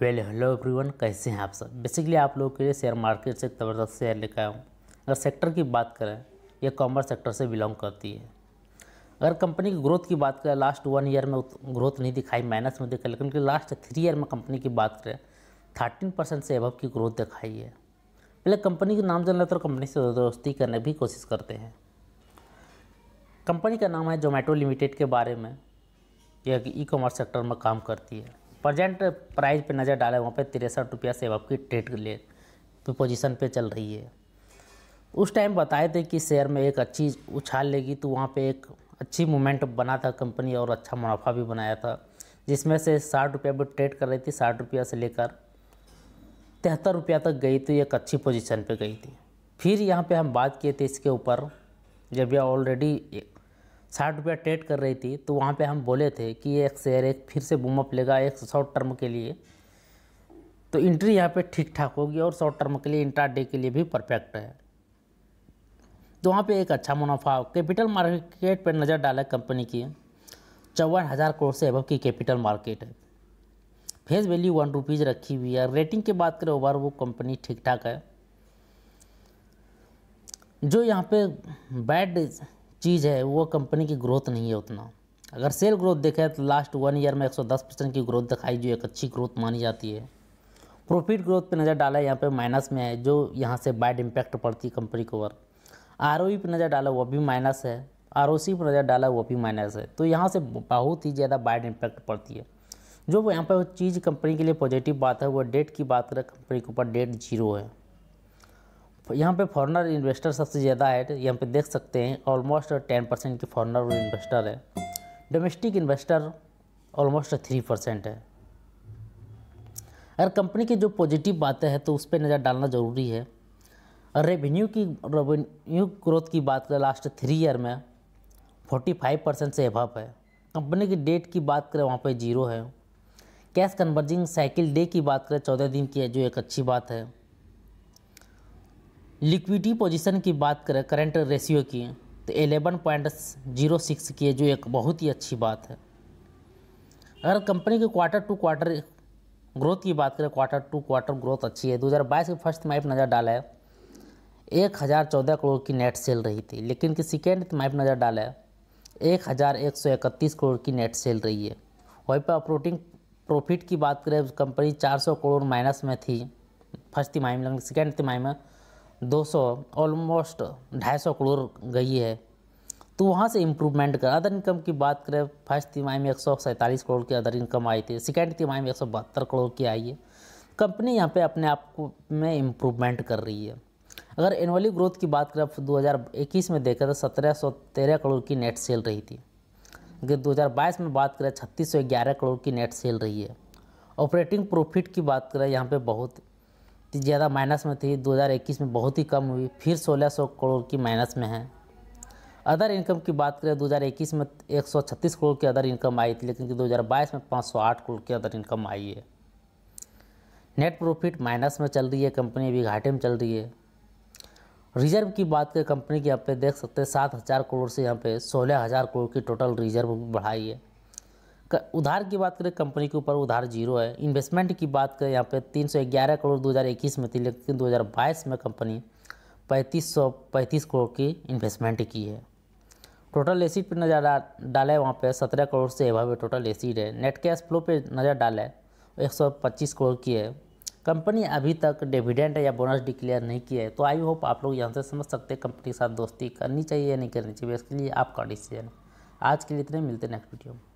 well hello everyone कैसे हैं आप सब बेसिकली आप लोगों के लिए शेयर मार्केट से एक ज़बरदस्त शेयर लेकर आया हूँ अगर सेक्टर की बात करें यह कॉमर्स सेक्टर से बिलोंग करती है अगर कंपनी की ग्रोथ की बात करें लास्ट वन ईयर में ग्रोथ नहीं दिखाई माइनस में दिखाई लेकिन लास्ट थ्री ईयर में कंपनी की बात करें थर्टीन परसेंट से अबव की ग्रोथ दिखाई है पहले कंपनी का नाम जानना तो कंपनी से दोस्ती करने की कोशिश करते हैं कंपनी का नाम है जोमेटो लिमिटेड के बारे में यह ई कॉमर्स सेक्टर में काम करती है प्रजेंट प्राइस पे नज़र डाले वहाँ पे तिरसठ रुपया सेब आपकी ट्रेड ले पे पोजीशन पे चल रही है उस टाइम बताए थे कि शेयर में एक अच्छी उछाल लेगी तो वहाँ पे एक अच्छी मोमेंट बना था कंपनी और अच्छा मुनाफा भी बनाया था जिसमें से साठ रुपया भी ट्रेड कर रही थी साठ रुपया से लेकर तिहत्तर रुपया तक गई तो एक अच्छी पोजीशन पे गई थी फिर यहाँ पे हम बात किए थे इसके ऊपर जब यह ऑलरेडी साठ रुपया ट्रेड कर रही थी तो वहाँ पे हम बोले थे कि एक शेयर एक फिर से बूमअप लेगा एक शॉर्ट टर्म के लिए तो इंट्री यहाँ पे ठीक ठाक होगी और शॉर्ट टर्म के लिए इंट्रा डे के लिए भी परफेक्ट है तो वहाँ पे एक अच्छा मुनाफा कैपिटल मार्केट पर नज़र डाला कंपनी की चौवन हज़ार करोड़ से अभव की कैपिटल मार्केट है फेस वैल्यू वन रुपीज़ रखी हुई है रेटिंग की बात करें ओवर वो कंपनी ठीक ठाक है जो यहाँ पे बैड चीज़ है वो कंपनी की ग्रोथ नहीं है उतना अगर सेल ग्रोथ देखें तो लास्ट वन ईयर में 110 परसेंट की ग्रोथ दिखाई जो एक अच्छी ग्रोथ मानी जाती है प्रॉफिट ग्रोथ पे नज़र डाला यहाँ पे माइनस में है जो यहाँ से बैड इम्पैक्ट पड़ती है कंपनी के ऊपर आर ओ पर नज़र डाला वो भी माइनस है आर ओ सी पर नज़र डाला वो भी माइनस है तो यहाँ से बहुत ही ज़्यादा बैड इम्पैक्ट पड़ती है जो यहाँ पर चीज़ कंपनी के लिए पॉजिटिव बात है वो डेट की बात करें कंपनी के ऊपर डेट जीरो है यहाँ पे फॉरनर इन्वेस्टर सबसे ज़्यादा है तो यहाँ पे देख सकते हैं ऑलमोस्ट टेन परसेंट के फॉरनर इन्वेस्टर है domestic investor almost three percent है अगर कंपनी की जो पॉजिटिव बातें हैं तो उस पर नज़र डालना ज़रूरी है रेवेन्यू की रेवेन्यू ग्रोथ की बात करें लास्ट थ्री ईयर में फोर्टी फाइव परसेंट से अभाव है कंपनी की डेट की बात करें वहाँ पर जीरो है कैश कन्वर्जिंग साइकिल डे की बात करें चौदह दिन की है जो एक अच्छी बात है लिक्विटी पोजीशन की बात करें करंट रेशियो की तो एलेवन पॉइंट जीरो सिक्स की है जो एक बहुत ही अच्छी बात है अगर कंपनी की क्वार्टर टू क्वार्टर ग्रोथ की बात करें क्वार्टर टू क्वार्टर ग्रोथ अच्छी है 2022 के फर्स्ट माइप नज़र डाला है एक हज़ार चौदह करोड़ की नेट सेल रही थी लेकिन कि सेकेंड माइप नज़र डाला है एक हज़ार एक सौ इकतीस करोड़ की नेट सेल रही है वहीं पर ऑपरेटिंग प्रॉफिट की बात करें कंपनी चार सौ करोड़ माइनस में थी फर्स्ट तिमाही में सेकेंड तिमाही में 200 ऑलमोस्ट 250 करोड़ गई है तो वहाँ से इम्प्रूवमेंट कर अदर इनकम की बात करें फर्स्ट तिमाही में एक करोड़ की अदर इनकम आई थी सेकेंड तिमाही में एक करोड़ की आई है कंपनी यहाँ पे अपने आप को में इम्प्रूवमेंट कर रही है अगर एनुअली ग्रोथ की बात करें इक्कीस में देखें तो सत्रह सौ तेरह करोड़ की नेट सेल रही थी अगर 2022 में बात करें छत्तीस सौ ग्यारह करोड़ की नेट सेल रही है ऑपरेटिंग प्रॉफिट की बात करें यहाँ पे बहुत ज़्यादा माइनस में थी 2021 में बहुत ही कम हुई फिर 1600 करोड़ की माइनस में है अदर इनकम की बात करें 2021 में 136 करोड़ की अदर इनकम आई थी लेकिन 2022 में 508 करोड़ की अदर इनकम आई है नेट प्रॉफिट माइनस में चल रही है कंपनी अभी घाटे में चल रही है रिजर्व की बात करें कंपनी की यहाँ पे देख सकते हैं सात हज़ार करोड़ से यहाँ पे सोलह हज़ार करोड़ की टोटल रिजर्व बढ़ाई है उधार की बात करें कंपनी के ऊपर उधार जीरो है इन्वेस्टमेंट की बात करें यहाँ पे 311 करोड़ 2021 में थी लेकिन 2022 में कंपनी पैंतीस करोड़ की इन्वेस्टमेंट की है टोटल एसिड पे नज़र डाले वहाँ पे 17 करोड़ से अभाव टोटल एसिड है नेट कैश फ्लो पे नज़र डालें 125 करोड़ की है कंपनी अभी तक डिविडेंड या बोनस डिक्लेयर नहीं किया है तो आई होप आप लोग यहाँ से समझ सकते हैं कंपनी के साथ दोस्ती करनी चाहिए या नहीं करनी चाहिए इसके लिए आपका डिसीजन आज के लिए इतने मिलते नेक्स्ट वीडियो में